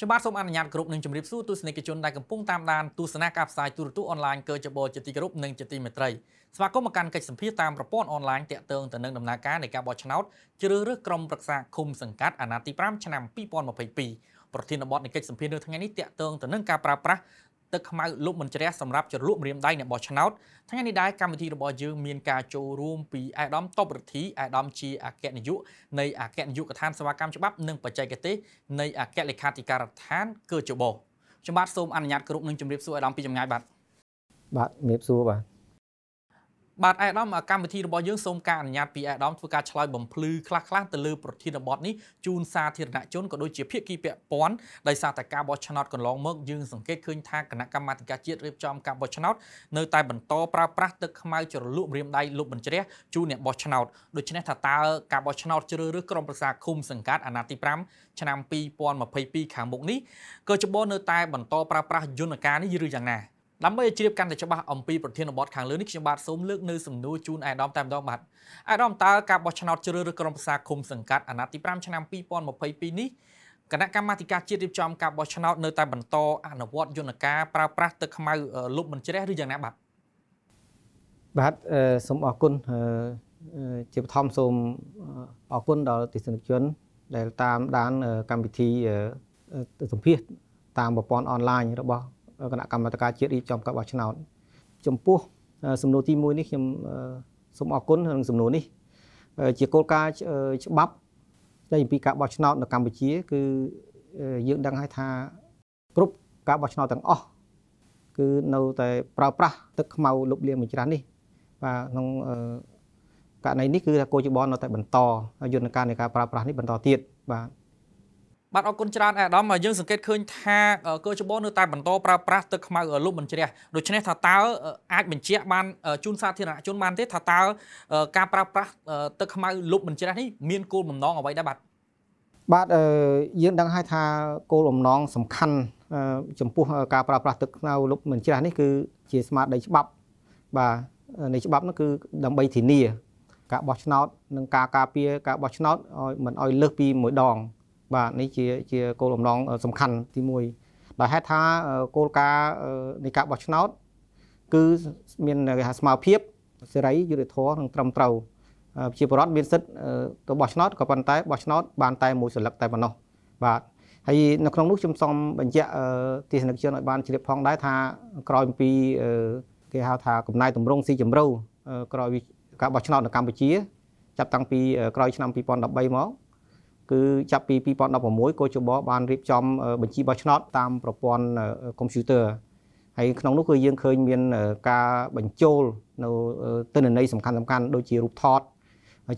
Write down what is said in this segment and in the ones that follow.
ខ្ញុំបាទសូមអនុញ្ញាតគ្រប់នឹងជម្រាបសួរទស្សនិកជនដែលកំពុងតាមដានទស្សនាការផ្សាយទូរទស្សន៍អនឡាញកើចបោជាទីគោរពនិងជាទីមេត្រីស្វាគមន៍មកកាន់កិច្ចសម្ភារតាមប្រព័ន្ធអនឡាញតាក់ទងទៅនឹងដំណើរការនៃការបោះឆ្នោតជ្រើសរើសក្រុមប្រឹក្សាឃុំសង្កាត់អាណត្តិទី5ឆ្នាំ2022ប្រធានបទនៃកិច្ចសម្ភារនៅថ្ងៃនេះតាក់ទងទៅនឹងការប្រើប្រាស់ទឹកខ្មៅលុបមិនជ្រះសម្រាប់ជ្រលក់ម្រាមដៃអ្នកបោះឆ្នោតថ្ងៃនេះដែរកម្មវិធីរបស់យើងមានការចូលរួមពីអាយដាមតបរិទ្ធីអាយដាមជាអគ្គនាយកនៃអគ្គនាយកដ្ឋានសេវាកម្មច្បាប់និងបច្ចេកទេសនៃអគ្គលេខាធិការដ្ឋានកើចបោខ្ញុំបាទសូមអនុញ្ញាតគ្រប់នឹងជម្រាបសួរអាយដាមពីចម្ងាយបាទបាទជំរាបសួរបាទបាទអេដាមកម្មវិធីរបស់យើងសូមការអនុញ្ញាតពីអេដាមធ្វើការឆ្លើយបំភ្លឺខ្លះៗទៅលើប្រធានបទនេះជូនសាធារណជនក៏ដូចជាភាគីពាក់ព័ន្ធដោយសារតែការបោះឆ្នោតកន្លងមកយើងសង្កេតឃើញថាគណៈកម្មាធិការជាតិរៀបចំការបោះឆ្នោតនៅតែបន្តប្រើប្រាស់ទឹកខ្មៅជ្រលក់រាមដៃលុបបញ្ជ្រះជូនអ្នកបោះឆ្នោតដូច្នេះថាតើការបោះឆ្នោតជ្រើសរើសក្រុមប្រឹក្សាឃុំសង្កាត់អាណត្តិទី5ឆ្នាំ2022ខាងមុខនេះក៏ច្បោះនៅតែបន្តប្រើប្រាស់យន្តការនេះឬយ៉ាងណាដើម្បីជ្រាបកាន់តែច្បាស់អំពីប្រធានបទខាងលើនេះខ្ញុំបាទសូមលើកនៅសំណួរជូនអាយដាមតែម្ដងបាទអាយដាមតើការបោះឆ្នោតជ្រើសរើសក្រុមប្រឹក្សាឃុំសង្កាត់អាណត្តិទី5ឆ្នាំ2022នេះគណៈកម្មាធិការជាតិរៀបចំការបោះឆ្នោតនៅ តែបន្តអនុវត្តយន្តការប្រើប្រាស់ទឹកខ្មៅលុបមិនជ្រះឬយ៉ាងណាបាទបាទសូមអរគុណជាបឋមសូមអរគុណដល់ទស្សនិកជនដែលតាមដានកម្មវិធីសម្ភាសតាមប្រព័ន្ធអនឡាញរបស់គណៈកម្មាធិការជាតិរៀបចំការបោះឆ្នោតចំពោះសំណួរទី1នេះខ្ញុំសូមអរគុណនឹងសំណួរនេះ ជាគោលការណ៍ច្បាប់ស្ដីអំពីការបោះឆ្នោតនៅកម្ពុជា គឺយើងដឹងហើយថាគ្រប់ការបោះឆ្នោតទាំងអស់គឺនៅតែប្រើប្រាស់ទឹកខ្មៅលុបលាងមួយច្រាននេះបាទក្នុងករណីនេះគឺថាកោជបនៅតែបន្តយន្តការនៃការប្រើប្រាស់នេះបន្តទៀតបាទបាទអរគុណច្រើនអាដាមយើងសង្កេតឃើញថាកោជបនៅតែបន្តប្រើប្រាស់ទឹកខ្មៅលុបបញ្ជ្រះដូច្នេះថាតើអាចបញ្ជាក់បានជូនសាធារណជនបានទេថាតើការប្រើប្រាស់ទឹកខ្មៅលុបបញ្ជ្រះនេះមានគោលបំណងអ្វីដែរបាទបាទយើងដឹងហើយថាគោលបំណងសំខាន់ចំពោះការប្រើប្រាស់ទឹកខ្មៅលុបបញ្ជ្រះនេះគឺជាស្មារតីច្បាប់បាទនៃច្បាប់នោះគឺដើម្បីធានា ការបោះឆ្នោតនិងការការពារការបោះឆ្នោតឲ្យមិនឲ្យលើសពីមួយដងបាទនេះជាជាគោលបំណងសំខាន់ទី1ដោយហេតុថាគោលការណ៍នៃការបោះឆ្នោតគឺមានគេថាស្មារភាព សេរីយុត្តិធម៌និងត្រឹមត្រូវជាបរដ្ឋមានសិទ្ធិទៅបោះឆ្នោតក៏ប៉ុន្តែបោះឆ្នោតបានតែមួយសន្លឹកតែប៉ុណ្ណោះបាទហើយនៅក្នុងនោះខ្ញុំសូមបញ្ជាក់ទស្សនិកជនឲ្យបានជ្រាបផងដែរថាក្រោយពីគេហៅថាកំណែតម្រង់ស៊ីជំរៅក្រោយការបោះឆ្នោតនៅកម្ពុជា ចាប់តាំងពីក្រោយឆ្នាំ2013មកគឺចាប់ពី2016កោជបបានរៀបចំបញ្ជីបោះឆ្នោតតាមប្រព័ន្ធកុំព្យូទ័រហើយក្នុងនោះគឺយើងឃើញមានការបញ្ចូលនៅទិន្នន័យសំខាន់សំខាន់ដូចជារូបថត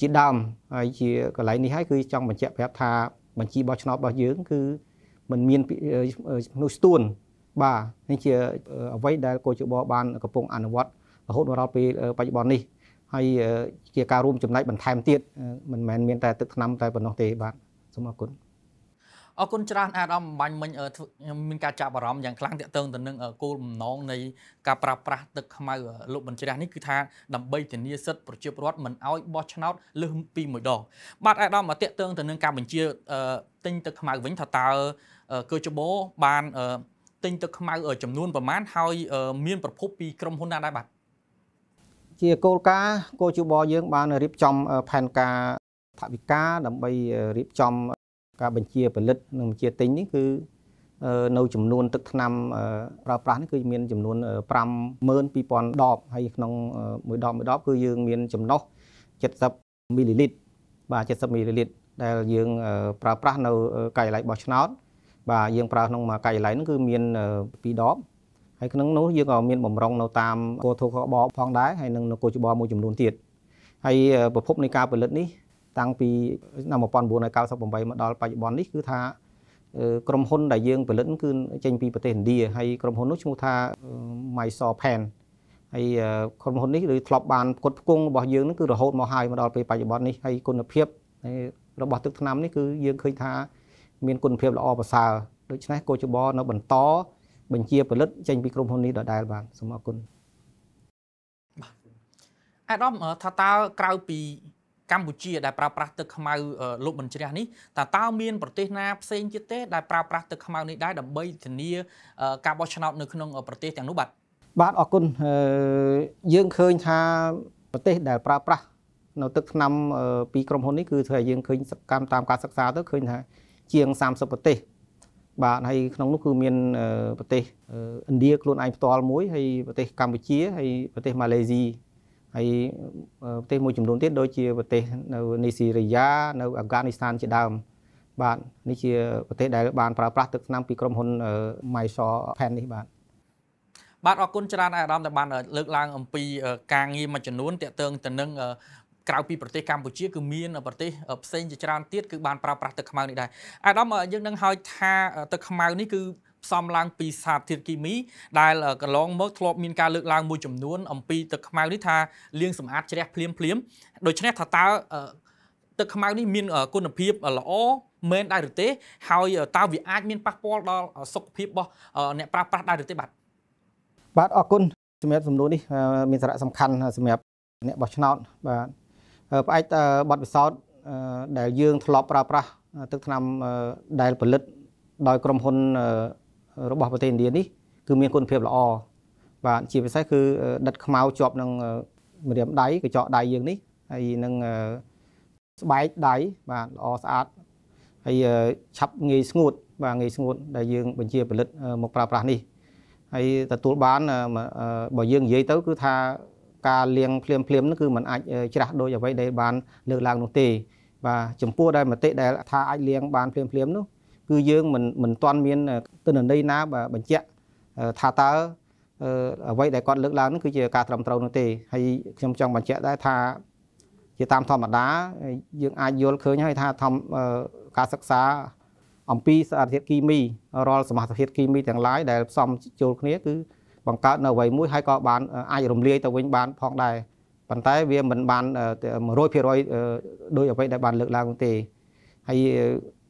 ជាដើមហើយជាកន្លែងនេះហើយគឺចង់បញ្ជាក់ប្រាប់ថាបញ្ជីបោះឆ្នោតរបស់យើងគឺมันមាននោះស្ទួនបាទនេះជាអ្វីដែលកោជបបានកំពុងអនុវត្តរហូតមកដល់ពេលបច្ចុប្បន្ននេះហើយជាការរួមចំណែកបន្ថែមទៀតមិនមែនមាន តែទឹកថ្នាំតែប៉ុណ្ណោះទេបាទសូមអរគុណអរគុណច្រើនអាដាមបាញ់មិញមានការចាប់អារម្មណ៍យ៉ាងខ្លាំងទាក់ទងទៅនឹងគោលបំណងនៃការប្រាស្រ័យទឹកខ្មៅលោកបញ្ជ្រះនេះគឺថាដើម្បីធានាសិទ្ធិប្រជាពលរដ្ឋមិនឲ្យបោះឆ្នោតលើសពីមួយដងបាទអាដាមទាក់ទងទៅនឹងការបញ្ជាទិញទឹកខ្មៅវិញថាតើកើចបោបានទិញទឹកខ្មៅចំនួនប្រមាណហើយ មានប្រភពពីក្រុមហ៊ុនណាដែរបាទជាគោលការណ៍គោជបយើងបានរៀបចំផែនការថវិកាដើម្បីរៀបចំការបញ្ជាផលិតនិងបញ្ជាទិញនេះគឺនៅ ចំនួន ទឹកថ្នាំ ប្រើប្រាស់នេះគឺមានចំនួន52000ដបហើយក្នុងមួយដបមួយដបគឺយើង មាន ចំណុះ70មីលីលីត្របាទ70មីលីលីត្រដែលយើង ប្រើប្រាស់នៅកាយឡៃបោះឆ្នោតបាទយើងប្រើក្នុងមួយកាយឡៃហ្នឹងគឺមាន2ដបហើយក្នុងនោះយើងក៏មានបំរុងនៅតាមគោធកបផងដែរហើយនឹងនគរច្បមួយចំនួនទៀតហើយប្រភពនៃការផលិតនេះតាំងពីឆ្នាំ1998មកដល់បច្ចុប្បន្ននេះគឺថាក្រុមហ៊ុនដែលយើងផលិតគឺចេញពីប្រទេសឥណ្ឌាហើយក្រុមហ៊ុននោះឈ្មោះថា Mysore Pan ហើយក្រុមហ៊ុននេះឬធ្លាប់បានផ្គត់ផ្គង់របស់យើងនឹងគឺរហូតមកហើយមកដល់ពេលបច្ចុប្បន្ននេះហើយគុណភាពរបស់ទឹកថ្នាំនេះគឺយើងឃើញថាមាន គុណភាពល្អប្រសើរដូច្នេះកោចបនៅបន្តបញ្ជាផលិតចេញពីក្រុមហ៊ុននេះដដែលបាទសូមអរគុណបាទអាដាមថាតើក្រៅពី កម្ពុជា ដែលប្រើប្រាស់ទឹកខ្មៅលុបមិនជ្រះនេះតើតើមានប្រទេសណាផ្សេងទៀតទេ ដែលប្រើប្រាស់ទឹកខ្មៅនេះដែរដើម្បីធានាការបោះឆ្នោតនៅក្នុង ប្រទេសទាំងនោះបាទបាទអរគុណយើងឃើញថាប្រទេសដែលប្រើប្រាស់នៅទឹកថ្នាំពីក្រុមហ៊ុននេះគឺថាយើងឃើញសកម្មតាមការសិក្សាទៅឃើញថាជាង30ប្រទេសបាទហើយក្នុងនោះគឺមានប្រទេសឥណ្ឌាខ្លួនឯងផ្ទាល់មួយហើយប្រទេសកម្ពុជាហើយប្រទេសម៉ាឡេស៊ីហើយប្រទេសមួយចំនួនទៀតដូចជាប្រទេសនៅនីស៊ីរីយ៉ានៅអាហ្វហ្គានីស្ថានជាដើម បាទនេះជាប្រទេសដែលបានប្រើប្រាស់ទឹកថ្នាំ ពីក្រុមហ៊ុន Mysore Pen នេះបាទបាទអរគុណច្រើនអារម្មណ៍ដែលបាន លើកឡើង អំពីការងារមួយចំនួនតាក់ទងទៅនឹងក្រៅពីប្រទេសកម្ពុជាគឺមានប្រទេសផ្សេងជាច្រើនទៀតគឺបានប្រើប្រាស់ទឹកខ្មៅនេះដែរអាដាមយើងនឹងហៅថាទឹកខ្មៅនេះគឺផ្សំឡើងពីសារធាតុគីមីដែលកន្លងមកធ្លាប់មានការលើកឡើងមួយចំនួនអំពីទឹកខ្មៅនេះថាលាងសម្អាតជ្រះភ្លាមភ្លាមដូច្នេះថាតើទឹកខ្មៅនេះមានគុណភាពល្អមែនដែរឬទេ ហើយតើវាអាចមានប៉ះពាល់ដល់សុខភាពរបស់ អ្នកប្រើប្រាស់ដែរឬទេបាទបាទអរគុណសម្រាប់សំណួរនេះមានសារៈសំខាន់សម្រាប់អ្នកបោះឆ្នោតបាទផ្អែកបទពិសោធន៍ដែលយើងធ្លាប់ប្រើប្រាស់ទឹកថ្នាំដែលផលិតដោយក្រុមហ៊ុនរបស់ប្រទេសឥណ្ឌានេះគឺមានគុណភាពល្អបាទជាពិសេសគឺដិតខ្មៅជាប់នឹងម្រាមដៃកញ្ចក់ដៃយើងនេះហើយនឹងស្បែកដៃបាទល្អស្អាតហើយឆាប់ងាយស្ងួត បាទងាយស្ងួតដែលយើងបញ្ជាផលិតមកប្រើប្រាស់នេះហើយទទួលបានបើយើងនិយាយទៅគឺថាការលៀងភ្លាមភ្លាមនោះគឺมันអាចច្រាស់ដោយអ្វីដែលបានលើកឡើងនោះទេបាទចំពោះដែលមតិដែលថាអាចលៀងបានភ្លាមភ្លាមនោះគឺយើងមិនមិនទាន់មានទិន្នន័យណាបញ្ជាក់ថាតើអ្វីដែលគាត់លើកឡើងនោះគឺជាការត្រឹមត្រូវនោះទេហើយខ្ញុំចង់បញ្ជាក់ដែរថាជាតាមធម្មតាយើងអាចយល់ឃើញហើយថាធម្មការសិក្សាអំពីសារធាតុគីមីរាល់សមាសធាតុគីមីទាំងឡាយដែលផ្សំចូលគ្នាគឺបង្កើតនៅអ្វីមួយហើយក៏បានអាចរំលាយទៅវិញបានផងដែរប៉ុន្តែវាមិនបាន100%ដោយអ្វីដែលបានលើកឡើងទេហើយ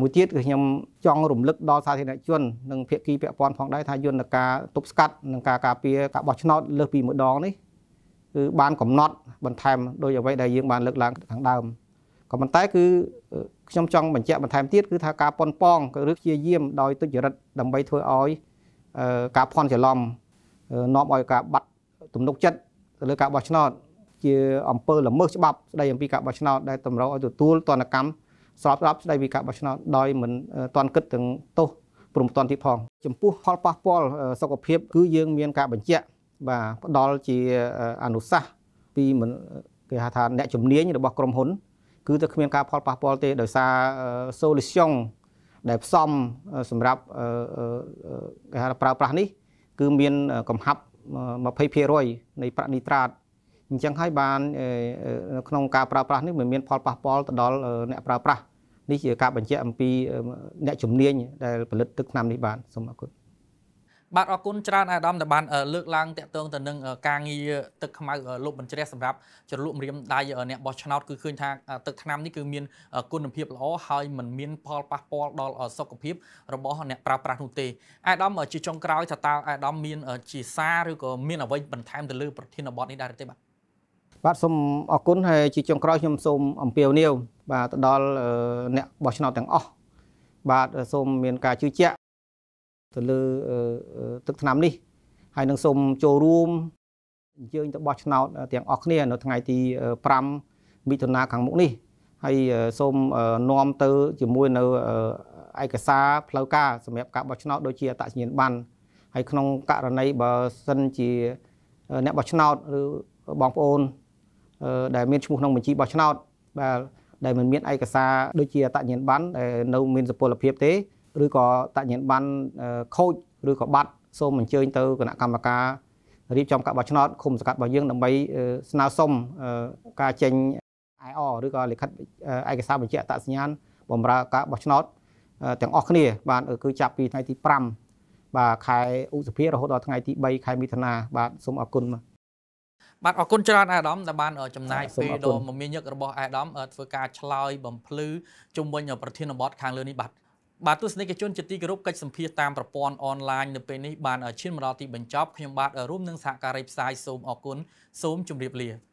មួយទៀតគឺខ្ញុំចង់រំលឹកដល់សាធារណជននិងភាគីពាក់ព័ន្ធផងដែរថាយន្តការទប់ស្កាត់និងការការពារការបោះឆ្នោតលើសពីមួយដងនេះគឺបានកំណត់បន្ថែមដោយអ្វីដែលយើងបានលើកឡើងខាងដើមក៏ប៉ុន្តែគឺខ្ញុំចង់បញ្ជាក់បន្ថែមទៀតគឺថាការប៉ុនប៉ងឬព្យាយាមដោយទុច្ចរិតដើម្បីធ្វើឲ្យការភ័ន្តច្រឡំនាំឲ្យការបាត់ទំនុកចិត្តទៅលើការបោះឆ្នោតជាអង្គើល្មើសច្បាប់ស្ដីអំពីការបោះឆ្នោតដែលតម្រូវឲ្យទទួលទណ្ឌកម្មស្របច្បាប់ស្ដីពីការបោះឆ្នោតដោយមិនទាន់គិតទាំងទោសព្រមទាន់ទៀតផងចំពោះផលប៉ះពាល់សុខភាព គឺយើងមានការបញ្ជាក់បាទផ្ដល់ជាអនុសាសន៍ពីគេហៅថាអ្នកជំនាញរបស់ក្រុមហ៊ុន គឺទៅគ្មានការផលប៉ះពាល់ទេដោយសារសូលីសយ៉ុងដែលផ្សំសម្រាប់គេហៅប្រើប្រាស់នេះគឺមានកំហាប់20%នៃប្រាក់នីត្រាតអញ្ចឹងហើយបានក្នុងការប្រើប្រាស់នេះមានផលប៉ះពាល់ទៅដល់អ្នកប្រើប្រាស់នេះជាការបញ្ជាក់អំពីអ្នកជំនាញដែលផលិតទឹកថ្នាំនេះបានសូមអរគុណបាទអរគុណច្រើនអាដាមដែលបានលើកឡើងតាក់ទងទៅនឹងការងារទឹកខ្មៅលុបបញ្ជ្រះសម្រាប់ជ្រលក់ម្រាមដៃអ្នកបោះឆ្នោតគឺឃើញថាទឹកថ្នាំនេះគឺមានគុណភាពល្អហើយមិនមានផលប៉ះពាល់ដល់សុខភាព របស់អ្នកប្រើប្រាស់នោះទេអាដាមជាចុងក្រោយថាតើអាដាមមានជាសារឬក៏មានអ្វីបន្ថែមទៅលើប្រធានបទនេះដែរទេបាទបាទសូមអរគុណហើយជាចុងក្រោយខ្ញុំសូមអំពាវនាវបាទទៅដល់អ្នកបោះឆ្នោតទាំងអស់បាទសូមមានការជឿជាក់ទៅលើទឹកថ្នាំនេះ ហើយនឹងសូមចូលរួមអញ្ជើញទៅបោះឆ្នោតទាំងអស់គ្នានៅថ្ងៃទី5មិថុនាខាងមុខនេះហើយសូមនាំទៅជាមួយនៅឯកសារផ្លូវការសម្រាប់ការបោះឆ្នោត ដូចជាអត្តសញ្ញាណប័ណ្ណហើយក្នុងករណីបើសិនជាអ្នកបោះឆ្នោតឬបងប្អូន ដែលមានឈ្មោះក្នុងបញ្ជីបោះឆ្នោតបាទដែលមិនមានឯកសារដូចជាអត្តញ្ញាណប័ណ្ណដែលនៅ មានសុពលភាពទេឬក៏តញ្ញប័ណ្ណខូចឬក៏បាត់ សូមអញ្ជើញទៅគណៈកម្មការរៀបចំការបោះឆ្នោតឃុំសង្កាត់របស់យើងដើម្បីស្នើសុំការចេញ IR ឬក៏លិខិតឯកសារបញ្ជាក់អត្តសញ្ញាណបំរើការបោះឆ្នោតទាំងអស់គ្នា បាទគឺចាប់ពីថ្ងៃទី5បាទខែឧសភារហូតដល់ថ្ងៃទី3ខែមិថុនា បាទសូមអរគុណបាទបាទអរគុណច្រើនអាដាមដែលបានចំណាយពេលដ៏មមាញឹករបស់អាដាមធ្វើការឆ្លើយបំភ្លឺជុំវិញប្រធានបទខាងលើនេះបាទបាទទស្សនិកជនជាទីគោរពកិច្ចសម្ភាសតាមប្រព័ន្ធអនឡាញនៅពេលនេះបានឈានមកដល់ទីបញ្ចប់ខ្ញុំបាទរួមនឹងសហការីផ្សាយសូមអរគុណសូមជម្រាបលា